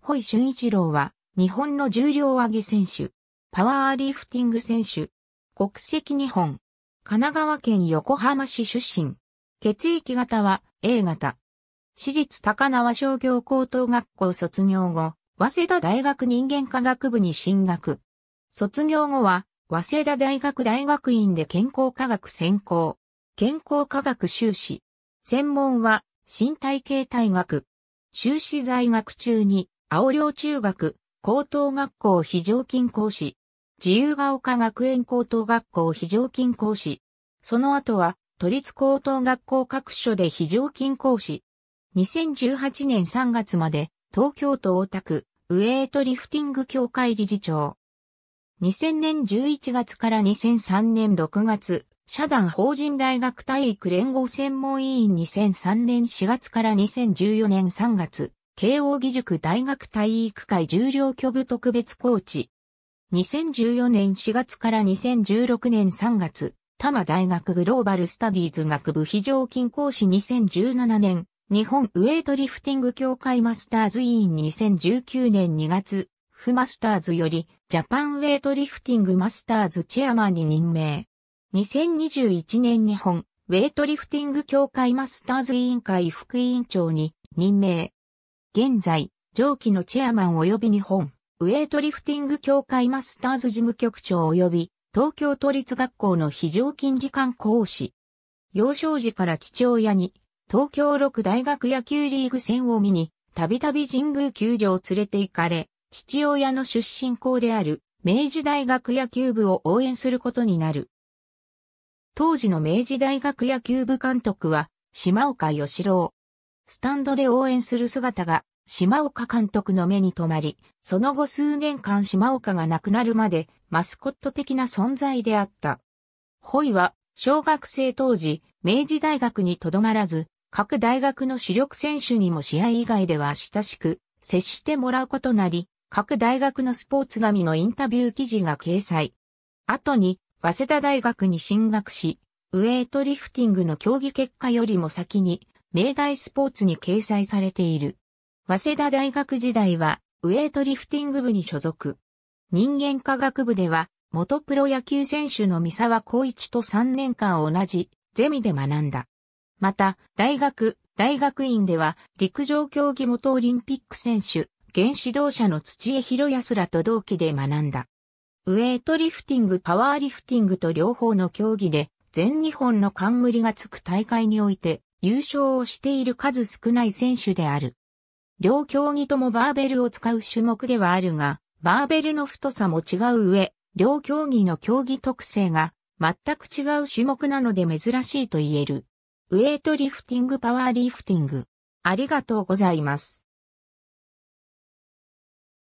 ホイ俊一郎は、日本の重量上げ選手、パワーリフティング選手、国籍日本、神奈川県横浜市出身、血液型は A 型。私立高輪商業高等学校卒業後、早稲田大学人間科学部に進学。卒業後は、早稲田大学大学院で健康科学専攻。健康科学修士。専門は、身体形態学。修士在学中に、青陵中学、高等学校非常勤講師、自由が丘学園高等学校非常勤講師、その後は都立高等学校各所で非常勤講師、2018年3月まで東京都大田区ウエイトリフティング協会理事長。2000年11月から2003年6月、社団法人大学体育連合専門委員2003年4月から2014年3月、慶応義塾大学体育会重量挙部特別コーチ。2014年4月から2016年3月、多摩大学グローバルスタディーズ学部非常勤講師2017年、日本ウェイトリフティング協会マスターズ委員2019年2月、フマスターズよりジャパンウェイトリフティングマスターズチェアマンに任命。2021年日本ウェイトリフティング協会マスターズ委員会副委員長に任命。現在、上記のチェアマン及び日本、ウエイトリフティング協会マスターズ事務局長及び、東京都立学校の非常勤時間講師。幼少時から父親に、東京六大学野球リーグ戦を見に、たびたび神宮球場を連れて行かれ、父親の出身校である、明治大学野球部を応援することになる。当時の明治大学野球部監督は、島岡義郎。スタンドで応援する姿が、島岡監督の目に留まり、その後数年間島岡が亡くなるまで、マスコット的な存在であった。ホイは、小学生当時、明治大学にとどまらず、各大学の主力選手にも試合以外では親しく、接してもらうことなり、各大学のスポーツ紙のインタビュー記事が掲載。後に、早稲田大学に進学し、ウエイトリフティングの競技結果よりも先に、明大スポーツに掲載されている。早稲田大学時代は、ウエイトリフティング部に所属。人間科学部では、元プロ野球選手の三沢光一と3年間同じ、ゼミで学んだ。また、大学、大学院では、陸上競技元オリンピック選手、現指導者の土江博康らと同期で学んだ。ウエイトリフティング、パワーリフティングと両方の競技で、全日本の冠がつく大会において、優勝をしている数少ない選手である。両競技ともバーベルを使う種目ではあるが、バーベルの太さも違う上、両競技の競技特性が全く違う種目なので珍しいと言える。ウエイトリフティングパワーリフティング。ありがとうございます。